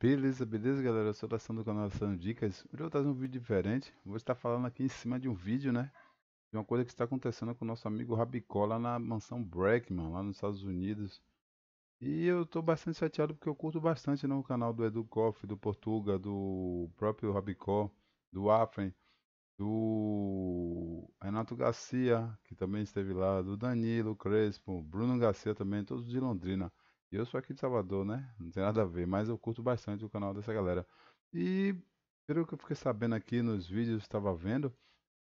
Beleza, beleza galera, eu sou da do canal Sando Dicas Hoje eu vou trazer um vídeo diferente Vou estar falando aqui em cima de um vídeo, né De uma coisa que está acontecendo com o nosso amigo Rabicó Lá na mansão Breckman, lá nos Estados Unidos E eu estou bastante chateado porque eu curto bastante né, o canal do Edu Koff, do Portuga Do próprio Rabicó, do Afren Do Renato Garcia, que também esteve lá Do Danilo Crespo, Bruno Garcia também, todos de Londrina e eu sou aqui de Salvador, né? Não tem nada a ver, mas eu curto bastante o canal dessa galera. E pelo que eu fiquei sabendo aqui nos vídeos, estava vendo,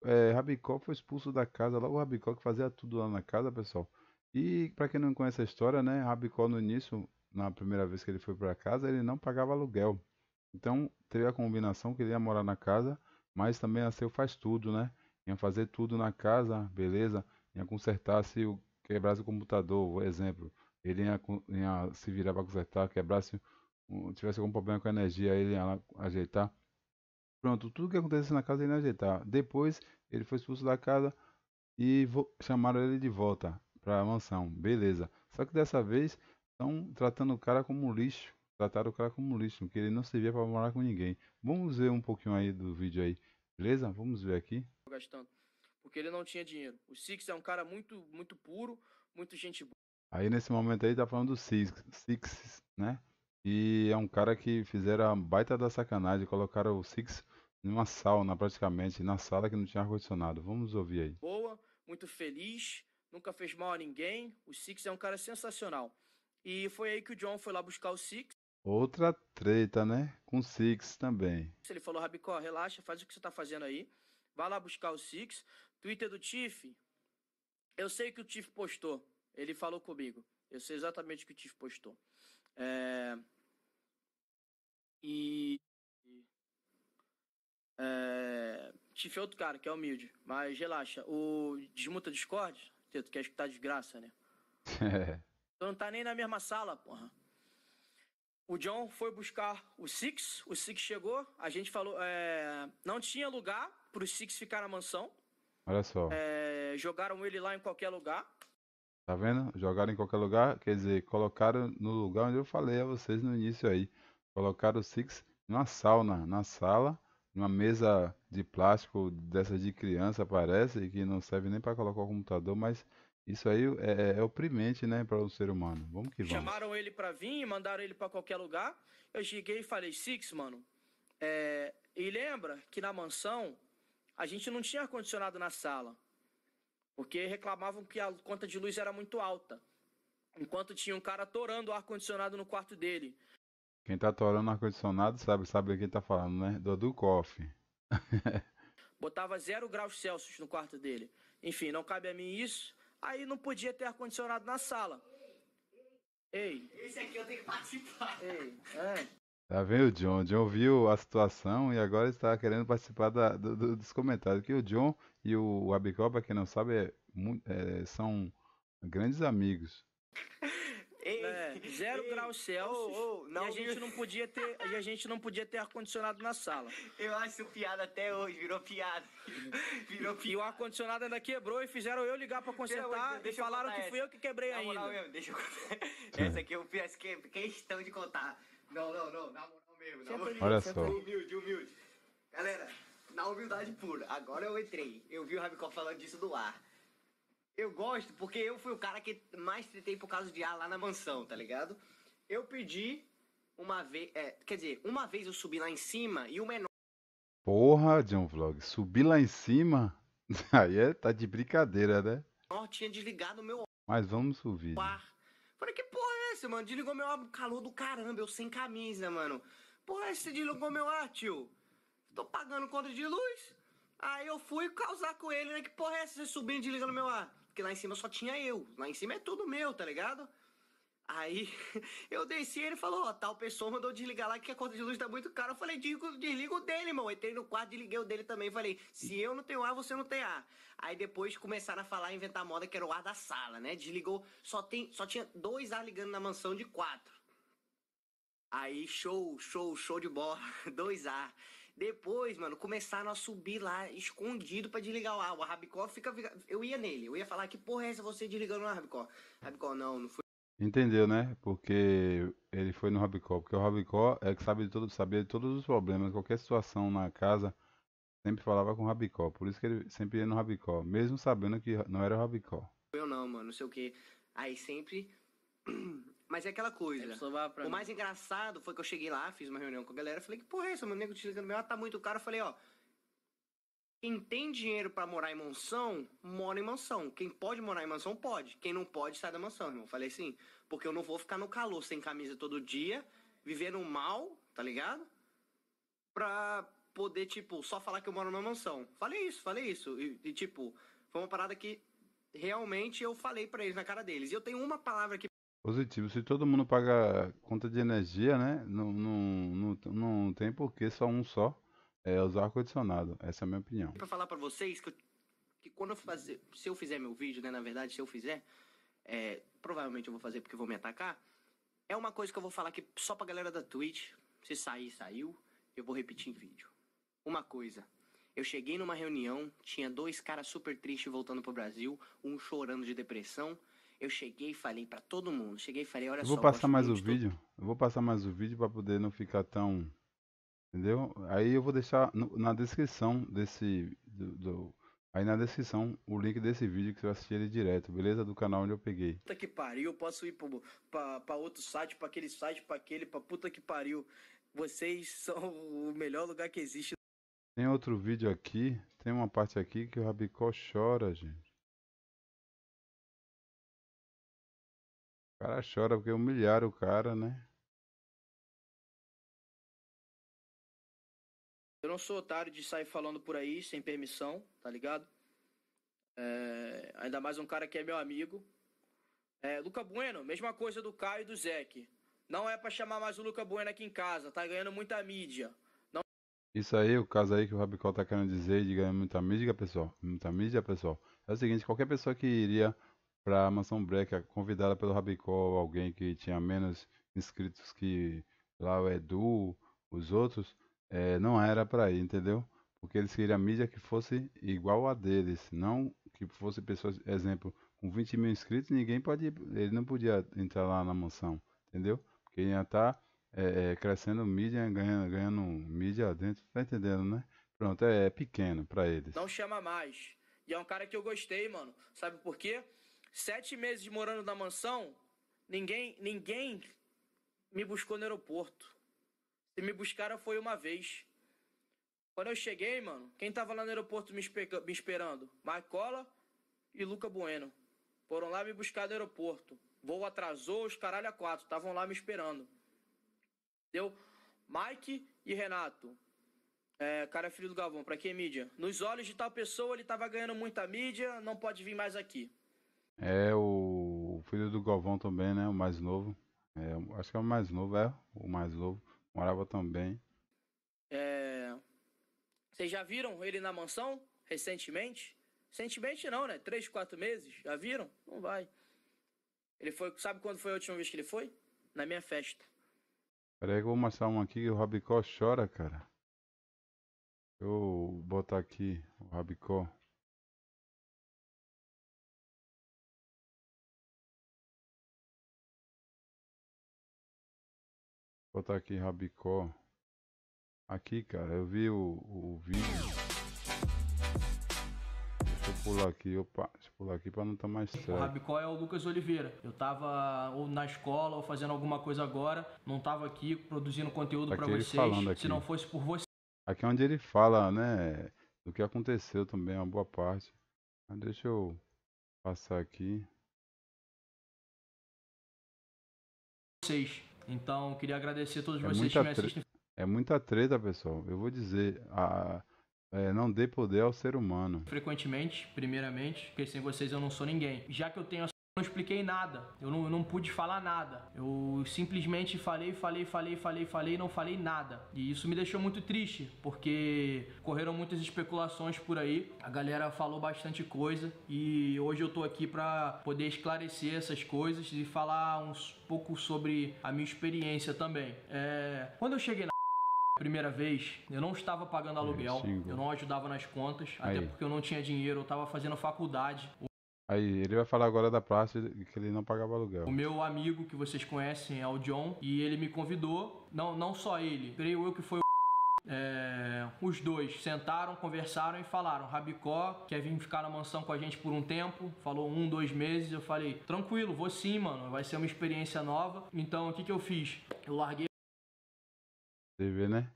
é, Rabicó foi expulso da casa, logo o Rabicó que fazia tudo lá na casa, pessoal. E para quem não conhece a história, né, Rabicó no início, na primeira vez que ele foi para casa, ele não pagava aluguel. Então, teve a combinação que ele ia morar na casa, mas também a seu faz tudo, né? Ia fazer tudo na casa, beleza? Ia consertar se o quebrasse o computador, exemplo. Ele ia, ia se virar para consertar, quebrasse, tivesse algum problema com a energia, ele ia ajeitar. Pronto, tudo que acontecesse na casa ele ia ajeitar. Depois ele foi expulso da casa e chamaram ele de volta para a mansão. Beleza. Só que dessa vez estão tratando o cara como lixo. Trataram o cara como lixo, porque ele não servia para morar com ninguém. Vamos ver um pouquinho aí do vídeo aí. Beleza? Vamos ver aqui. Gastando. Porque ele não tinha dinheiro. O Six é um cara muito, muito puro, muito gente boa. Aí nesse momento aí tá falando do Six, Six, né? E é um cara que fizeram a baita da sacanagem, colocaram o Six numa sauna praticamente, na sala que não tinha ar-condicionado. Vamos ouvir aí. Boa, muito feliz, nunca fez mal a ninguém. O Six é um cara sensacional. E foi aí que o John foi lá buscar o Six. Outra treta, né? Com o Six também. Ele falou, Rabicó, relaxa, faz o que você tá fazendo aí. Vai lá buscar o Six. Twitter do Tiff. Eu sei que o Tiff postou. Ele falou comigo. Eu sei exatamente o que o Tiff postou. É... E. É... Tiff é outro cara que é humilde, mas relaxa. O Desmuta Discord, tu quer escutar tá desgraça, né? tu não tá nem na mesma sala, porra. O John foi buscar o Six, o Six chegou, a gente falou. É... Não tinha lugar pro Six ficar na mansão. Olha só. É... Jogaram ele lá em qualquer lugar. Tá vendo? Jogaram em qualquer lugar, quer dizer, colocaram no lugar onde eu falei a vocês no início aí. Colocaram o Six numa sauna, na sala, numa mesa de plástico dessa de criança, parece, que não serve nem para colocar o computador, mas isso aí é, é, é oprimente, né, para o ser humano. Vamos que vamos. Chamaram ele para vir, mandaram ele para qualquer lugar. Eu cheguei e falei, Six, mano, é... e lembra que na mansão a gente não tinha ar-condicionado na sala porque reclamavam que a conta de luz era muito alta. Enquanto tinha um cara torando o ar-condicionado no quarto dele. Quem tá torando o ar-condicionado sabe, sabe quem tá falando, né? Dudu Koff. Botava zero graus Celsius no quarto dele. Enfim, não cabe a mim isso. Aí não podia ter ar-condicionado na sala. Ei. Esse aqui eu tenho que participar. Ei, é. Tá vendo o John? John viu a situação e agora está querendo participar da, do, do, dos comentários. Que o John e o, Abicó, pra quem não sabe, é, é, são grandes amigos. Ei, né? zero ei, graus Celsius oh, oh, não, e a gente não podia ter a gente não podia ter ar condicionado na sala. Eu acho piada até hoje, virou piada. Virou piada. E o ar condicionado ainda quebrou e fizeram eu ligar para consertar deixa, e falaram que essa. fui eu que quebrei não, ainda. Não, deixa eu... essa aqui eu fiz questão de contar. Não, não, não, na moral mesmo. Na moral. Olha só. Humilde, humilde. Galera, na humildade pura, agora eu entrei. Eu vi o Rabicó falando disso do ar. Eu gosto porque eu fui o cara que mais tretei por causa de ar lá na mansão, tá ligado? Eu pedi uma vez. É, quer dizer, uma vez eu subi lá em cima e o menor. Porra, John Vlog, subir lá em cima? Aí é, tá de brincadeira, né? tinha desligado o meu. Mas vamos subir. Né? Falei, que porra isso, mano? Desligou meu ar, calor do caramba, eu sem camisa, mano. Porra, você desligou meu ar, tio? Tô pagando conta de luz. Aí eu fui causar com ele, né? Que porra é essa, você subindo e desligando meu ar? Porque lá em cima só tinha eu. Lá em cima é tudo meu, tá ligado? Aí eu desci e ele falou: Ó, oh, tal pessoa mandou desligar lá que a conta de luz tá muito cara. Eu falei: Digo, desliga o dele, irmão. Entrei no quarto, desliguei o dele também. Falei: Se eu não tenho ar, você não tem ar. Aí depois começaram a falar, inventar moda que era o ar da sala, né? Desligou, só, tem, só tinha dois ar ligando na mansão de quatro. Aí show, show, show de bola, dois ar. Depois, mano, começaram a subir lá, escondido para desligar o ar. O Rabicó fica, fica, Eu ia nele, eu ia falar: Que porra é essa você desligando o Rabicó? Rabicó, não, não foi. Entendeu, né? Porque ele foi no Rabicó. Porque o Rabicó é que sabe de todo, sabia de todos os problemas, qualquer situação na casa, sempre falava com o Rabicó. Por isso que ele sempre ia no Rabicó, mesmo sabendo que não era o Rabicó. Eu não, mano, não sei o que. Aí sempre. Mas é aquela coisa. O mim. mais engraçado foi que eu cheguei lá, fiz uma reunião com a galera, falei que porra é essa, meu nego te ligando meu, ah, tá muito caro. Eu falei, ó, quem tem dinheiro para morar em mansão, mora em mansão. Quem pode morar em mansão, pode. Quem não pode, sai da mansão, irmão. Falei assim, porque eu não vou ficar no calor, sem camisa todo dia, vivendo mal, tá ligado? Pra poder, tipo, só falar que eu moro numa mansão. Falei isso, falei isso. E, e tipo, foi uma parada que realmente eu falei para eles na cara deles. E eu tenho uma palavra que positivo. Se todo mundo paga conta de energia, né? Não, não, não, não tem porquê só um só é usar o ar-condicionado. Essa é a minha opinião. Pra falar pra vocês que, eu, que quando eu fazer. Se eu fizer meu vídeo, né? Na verdade, se eu fizer, é, provavelmente eu vou fazer porque vou me atacar. É uma coisa que eu vou falar aqui só pra galera da Twitch. Se sair, saiu. Eu vou repetir em vídeo. Uma coisa. Eu cheguei numa reunião, tinha dois caras super tristes voltando pro Brasil, um chorando de depressão. Eu cheguei e falei para todo mundo. Cheguei e falei, olha eu vou só, Passar mais o vídeo, Eu vou passar mais o vídeo para poder não ficar tão Entendeu? Aí eu vou deixar no- na descrição desse. do- do- aí na descrição o link desse vídeo que você vai assistir ele direto, beleza? Do canal onde eu peguei. Puta que pariu, posso ir pro, pra, pra outro site, pra aquele site, pra aquele, pra puta que pariu. Vocês são o melhor lugar que existe Tem outro vídeo aqui, tem uma parte aqui que o Rabicó chora, gente. O cara chora porque humilharam o cara, né? Eu não sou otário de sair falando por aí sem permissão, tá ligado? É, ainda mais um cara que é meu amigo. É, Luca Bueno, mesma coisa do Caio e do Zeke. Não é para chamar mais o Luca Bueno aqui em casa, tá ganhando muita mídia. Não... Isso aí, o caso aí que o Rabicó tá querendo dizer de ganhar muita mídia, pessoal. Muita mídia, pessoal. É o seguinte, qualquer pessoa que iria pra Mansão Breca, é convidada pelo Rabicó, alguém que tinha menos inscritos que lá o Edu, os outros é, não era para ir, entendeu? Porque eles queriam a mídia que fosse igual a deles, não que fosse pessoas, exemplo, com 20 mil inscritos, ninguém pode, ele não podia entrar lá na mansão, entendeu? Porque ia estar tá, é, é, crescendo mídia, ganhando, ganhando mídia dentro, tá entendendo, né? Pronto, é, é pequeno para eles. Não chama mais. E é um cara que eu gostei, mano. Sabe por quê? Sete meses morando na mansão, ninguém, ninguém me buscou no aeroporto me buscaram foi uma vez. Quando eu cheguei, mano, quem tava lá no aeroporto me, espe me esperando? Marcola e Luca Bueno. Foram lá me buscar no aeroporto. Voo atrasou, os caralho a quatro. Estavam lá me esperando. Deu Mike e Renato. É, cara filho do Galvão, pra que é mídia? Nos olhos de tal pessoa, ele tava ganhando muita mídia, não pode vir mais aqui. É, o filho do Galvão também, né? O mais novo. É, acho que é o mais novo, é. O mais novo. Morava também. É... Vocês já viram ele na mansão recentemente? Recentemente não, né? Três, quatro meses? Já viram? Não vai. Ele foi. Sabe quando foi a última vez que ele foi? Na minha festa. Peraí que eu vou mostrar um aqui que o Rabicó chora, cara. Eu vou botar aqui o Rabicó. Vou botar aqui Rabicó. Aqui, cara, eu vi o, o vídeo. Deixa eu pular aqui, opa, deixa eu pular aqui pra não estar tá mais certo. O Rabicó é o Lucas Oliveira. Eu tava ou na escola ou fazendo alguma coisa agora, não tava aqui produzindo conteúdo aqui pra vocês. Se não fosse por você. Aqui é onde ele fala, né, do que aconteceu também, uma boa parte. Mas deixa eu passar aqui. Vocês então, queria agradecer a todos é vocês que me assistem. É muita treta, pessoal. Eu vou dizer, a, é, não dê poder ao ser humano. Frequentemente, primeiramente, porque sem vocês eu não sou ninguém. Já que eu tenho a não expliquei nada, eu não, eu não pude falar nada. Eu simplesmente falei, falei, falei, falei, falei, não falei nada. E isso me deixou muito triste, porque correram muitas especulações por aí, a galera falou bastante coisa e hoje eu tô aqui para poder esclarecer essas coisas e falar um pouco sobre a minha experiência também. É... Quando eu cheguei na Primeira vez, eu não estava pagando é, aluguel, é, eu não ajudava nas contas, Aí. até porque eu não tinha dinheiro, eu estava fazendo faculdade. Aí, ele vai falar agora da praça que ele não pagava aluguel. O meu amigo que vocês conhecem é o John e ele me convidou, não, não só ele, creio eu que foi o é, os dois sentaram, conversaram e falaram: Rabicó quer vir ficar na mansão com a gente por um tempo. Falou um, dois meses. Eu falei: tranquilo, vou sim, mano. Vai ser uma experiência nova. Então o que, que eu fiz? Eu larguei. Você vê, né?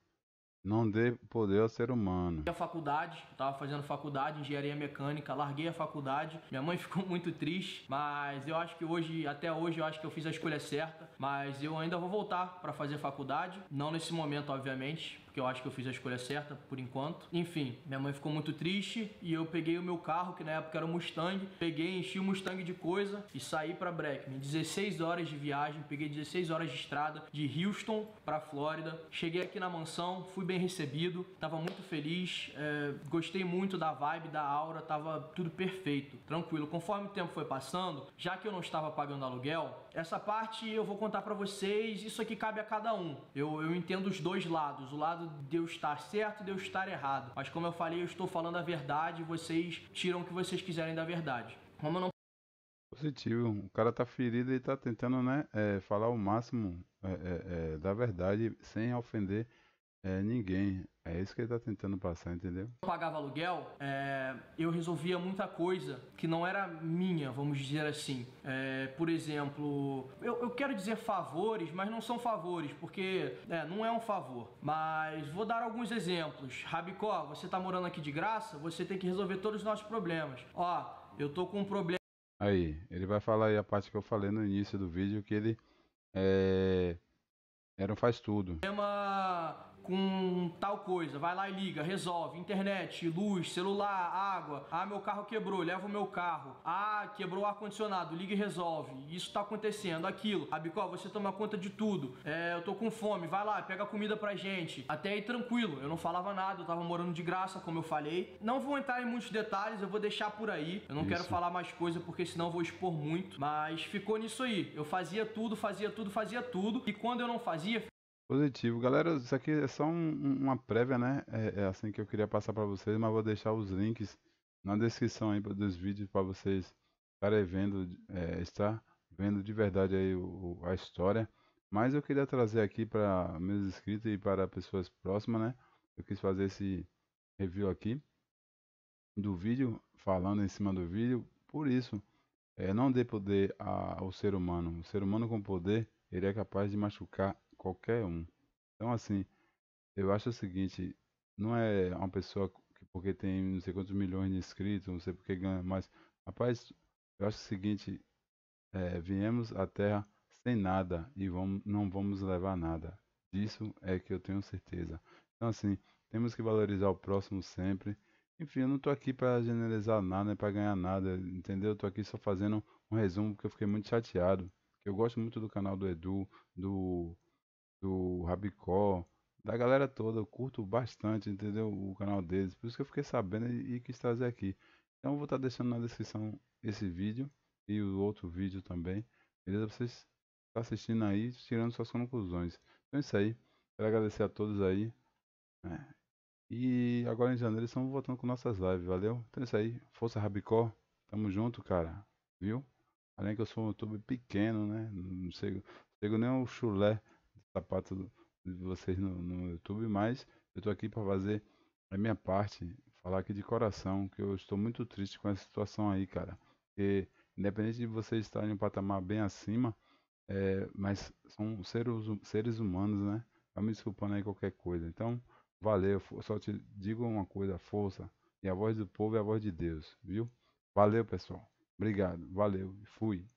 Não dê poder ao ser humano. A faculdade, estava fazendo faculdade, engenharia mecânica, larguei a faculdade. Minha mãe ficou muito triste, mas eu acho que hoje, até hoje, eu acho que eu fiz a escolha certa. Mas eu ainda vou voltar para fazer faculdade, não nesse momento, obviamente, eu acho que eu fiz a escolha certa por enquanto. Enfim, minha mãe ficou muito triste e eu peguei o meu carro, que na época era um Mustang, peguei, enchi o Mustang de coisa e saí para Breckman. 16 horas de viagem, peguei 16 horas de estrada de Houston para Flórida. Cheguei aqui na mansão, fui bem recebido, tava muito feliz, é, gostei muito da vibe, da aura, tava tudo perfeito, tranquilo. Conforme o tempo foi passando, já que eu não estava pagando aluguel, essa parte eu vou contar para vocês, isso aqui cabe a cada um. Eu, eu entendo os dois lados, o lado de eu estar certo e de eu estar errado. Mas como eu falei, eu estou falando a verdade, vocês tiram o que vocês quiserem da verdade. Como eu não Positivo, o cara tá ferido e tá tentando, né, é, falar o máximo é, é, é da verdade sem ofender é, ninguém. É isso que ele tá tentando passar, entendeu? Eu pagava aluguel, é, eu resolvia muita coisa que não era minha, vamos dizer assim. É, por exemplo, eu, eu, quero dizer favores, mas não são favores, porque é, não é um favor. Mas vou dar alguns exemplos. Rabicó, você tá morando aqui de graça, você tem que resolver todos os nossos problemas. Ó, eu tô com um problema. Aí, ele vai falar aí a parte que eu falei no início do vídeo que ele é, era um faz tudo. Problema com tal coisa, vai lá e liga, resolve, internet, luz, celular, água, ah, meu carro quebrou, leva o meu carro, ah, quebrou o ar-condicionado, liga e resolve, isso tá acontecendo, aquilo, ah, você toma conta de tudo, é, eu tô com fome, vai lá, pega comida pra gente, até aí tranquilo, eu não falava nada, eu tava morando de graça, como eu falei, não vou entrar em muitos detalhes, eu vou deixar por aí, eu não isso. quero falar mais coisa porque senão vou expor muito, mas ficou nisso aí, eu fazia tudo, fazia tudo, fazia tudo, e quando eu não fazia, Positivo, galera. Isso aqui é só um- uma prévia, né? É, é assim que eu queria passar para vocês, mas vou deixar os links na descrição aí dos vídeos para vocês estarem vendo, é, estar vendo de verdade aí o- o- a história. Mas eu queria trazer aqui para meus inscritos e para pessoas próximas, né? Eu quis fazer esse review aqui do vídeo, falando em cima do vídeo. Por isso, é, não dê poder a- ao ser humano. O ser humano com poder, ele é capaz de machucar qualquer um. Então, assim, eu acho o seguinte: não é uma pessoa que porque tem não sei quantos milhões de inscritos, não sei porque ganha mais. Rapaz, eu acho o seguinte: é, viemos à Terra sem nada e vamos, não vamos levar nada. Disso é que eu tenho certeza. Então, assim, temos que valorizar o próximo sempre. Enfim, eu não estou aqui para generalizar nada, para ganhar nada, entendeu? Eu tô aqui só fazendo um resumo porque eu fiquei muito chateado. Eu gosto muito do canal do Edu, do do Rabicó, da galera toda. Eu curto bastante, entendeu? O canal deles. Por isso que eu fiquei sabendo e, quis trazer aqui. Então eu vou estar tá deixando na descrição esse vídeo e o outro vídeo também. Beleza? Vocês tá assistindo aí, tirando suas conclusões. Então é isso aí. Quero agradecer a todos aí. Né? E agora em janeiro estamos voltando com nossas lives, valeu? Então é isso aí. Força Rabicó. Tamo junto, cara. Viu? Além que eu sou um YouTube pequeno, né? Não chego, não nem o chulé sapato de vocês no, no YouTube, mas eu tô aqui para fazer a minha parte, falar aqui de coração que eu estou muito triste com essa situação aí, cara. Porque independente de vocês estarem em um patamar bem acima, é, mas são seres, hum, seres humanos, né? Tá me desculpando aí qualquer coisa. Então, valeu. Só te digo uma coisa, força. E a voz do povo é a voz de Deus, viu? Valeu, pessoal. Obrigado. Valeu. Fui.